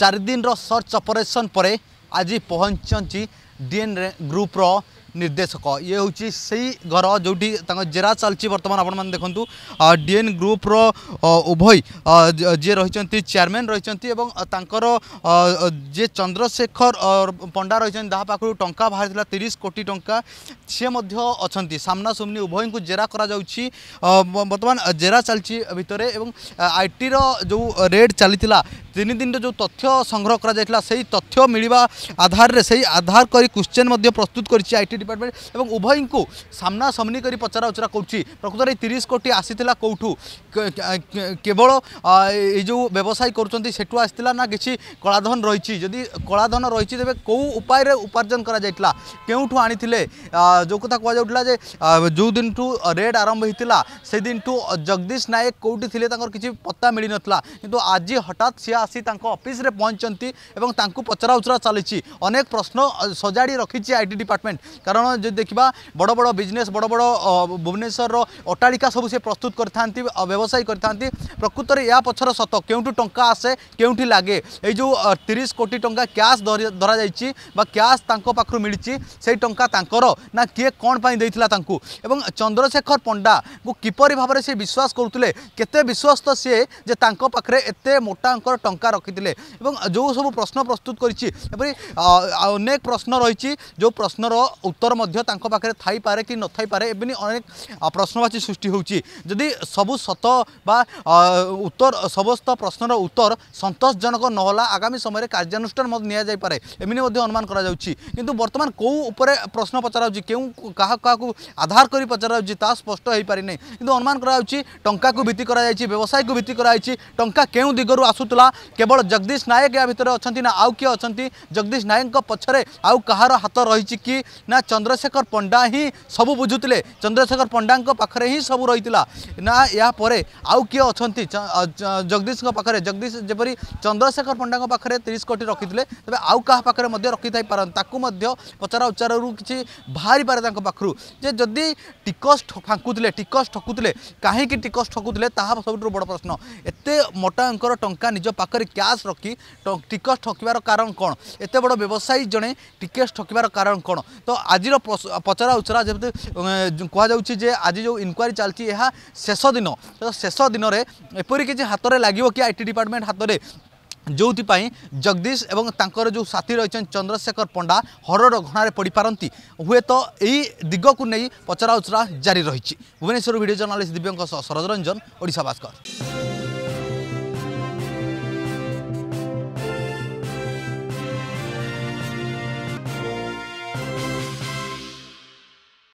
চারিদিন search operation পরে আজি পহঞ্চি DNA গ্রুপর निर्देशक ये हूँ से घर जो जेरा चलती बर्तमान आप देखु डीएन ग्रुप उभय जी रही चेयरमैन रही जी चंद्रशेखर पंडा रही पाख टा बाहर तीस कोटी टाँचा सी अच्छा सामना सुमनी उभय को जेरा कर बर्तमान जेरा चलती भितर एवं आई टी रो रेड चली तीन दिन जो तथ्य संग्रह कर आधार से आधार कर क्वेश्चन प्रस्तुत कर आई टी ডিপার্টমেন্ট এবং উভয়ঙ্কু সামনাসামনি করে পচরা উচরা করছি প্রকৃতরে এই তিরিশ কোটি আসিলা কোঠু কেবল এই যে ব্যবসায়ী করছেন সেটু আসিলা না কিছু কলাধন রয়েছে যদি কলাধন রয়েছে তবে কেউ উপায়ে উপার্জন করা যাই কেউঠু আনিলে যে কথা কুয়া যে যে দিনঠু রেড আরম্ভ হয়েছিল সেদিনঠু জগদীশ নায়ক কোটি লে তাঁর কিছু ରାସ୍ତା ମିଳିନଥିଲା କିନ୍ତୁ ଆଜି ହଠାତ୍ ସିଏ ଆସି ତାଙ୍କ ଅଫିସରେ ପହଞ୍ଚିଛନ୍ତି ଏବଂ ତାଙ୍କୁ ପଚରାଉଚରା ଚାଲିଛି ଅନେକ ପ୍ରଶ୍ନ ସଜାଡ଼ି ରଖିଛି ଆଇଟି ଡିପାର୍ଟମେଣ୍ଟ କାରଣ ଯଦି ଦେଖିବା ବଡ଼ ବଡ଼ ବିଜନେସ୍ ବଡ଼ ବଡ଼ ଭୁବନେଶ୍ୱରର ଅଟ୍ଟାଳିକା ସବୁ ସେ ପ୍ରସ୍ତୁତ କରିଥାନ୍ତି ବ୍ୟବସାୟୀ କରିଥାନ୍ତି ପ୍ରକୃତରେ ଏହା ପଛର ସତ କେଉଁଠୁ ଟଙ୍କା ଆସେ କେଉଁଠି ଲାଗେ ଏଇ ଯେଉଁ ତିରିଶ କୋଟି ଟଙ୍କା କ୍ୟାସ୍ ଧରାଯାଇଛି ବା କ୍ୟାସ୍ ତାଙ୍କ ପାଖରୁ ମିଳିଛି ସେଇ ଟଙ୍କା ତାଙ୍କର ନା କିଏ କ'ଣ ପାଇଁ ଦେଇଥିଲା ତାଙ୍କୁ ଏବଂ ଚନ୍ଦ୍ରଶେଖର ପଣ୍ଡାଙ୍କୁ କିପରି ଭାବରେ ସେ ବିଶ୍ୱାସ କରୁଥିଲେ କେତେ ବିଶ୍ୱସ୍ତ ସିଏ যে তাঙ্ক পাখে এতে মোটা অঙ্কর টঙ্কা রকিলে এবং যে সব প্রশ্ন প্রস্তুত করেছি এপরি অনেক প্রশ্ন রয়েছে যে প্রশ্নর উত্তর মধ্য তাঙ্ক পাখে থাইপরে কি নথাইপরে এমনি অনেক প্রশ্নবাচী সৃষ্টি হচ্ছে যদি সবু সত বা উত্তর সমস্ত প্রশ্নর উত্তর সন্তোষজনক নহলা আগামী সময়ে কার্যানুষ্ঠান নিয়ে যাইপরে এমনি অনুমান করা যাচ্ছে কিন্তু বর্তমান কেউ উপরে প্রশ্ন পচারা হচ্ছে কেউ কাহা কাহু আধার করে পচারা হচ্ছে তা স্পষ্ট হয়ে পারি না কিন্তু অনুমান করা হচ্ছে টঙ্কা ভিত্তি করা যাই ব্যবসায়ী ভিত্তি कराई टाँह के दिग्वर आसूला केवल जगदीश नायक या भितर अच्छा ना आउ किए अच्छा जगदीश नायक पचर आउ कहार हाथ रही कि ना चंद्रशेखर पंडा ही सब बुझुते चंद्रशेखर पंडा पाखे ही सब रही ना यापर आउ किए अच्छा जगदीश पाखे जगदीश जपरी चंद्रशेखर पंडा पाखे तीस कोटी रखी थे तेज आउ का पाखे रखी थे पचरा उचार किसी बाहरी पारे पाखु जे जदि टिकस फाकुले टिकस ठकुले कहीं टिकस ठकुले सब बड़ प्रश्न এত মোটা অঙ্কর টঙ্কা নিজ পাখে ক্যাশ রকি টিকস ঠকিবার কারণ কোণ এত বড় ব্যবসায়ী জনে টিকস ঠকিবার কারণ কোণ তো আজির পচরা উচরা যেমন কুযাচ্ছে যে আজ যে ইনকোয়ারি চালছি এ শেষ দিন তো শেষ দিনরে এপরি কিছু হাতরে লাগবে কি আইটি ডিপার্টমেন্ট হাতরে ଯେଉଁଥିପାଇଁ ଜଗଦୀଶ ଏବଂ ତାଙ୍କର ଯେଉଁ ସାଥୀ ରହିଛନ୍ତି ଚନ୍ଦ୍ରଶେଖର ପଣ୍ଡା ହରର ଘଣାରେ ପଡ଼ିପାରନ୍ତି ହୁଏତ ଏହି ଦିଗକୁ ନେଇ পচরা ଜାରି ରହିଛି ଭୁବନେଶ୍ୱର ଭିଡ଼ିଓ ভিডিও ଦିବ୍ୟଙ୍କ ସହ ସରୋଜ রঞ্জন ওড়শা ভাস্কর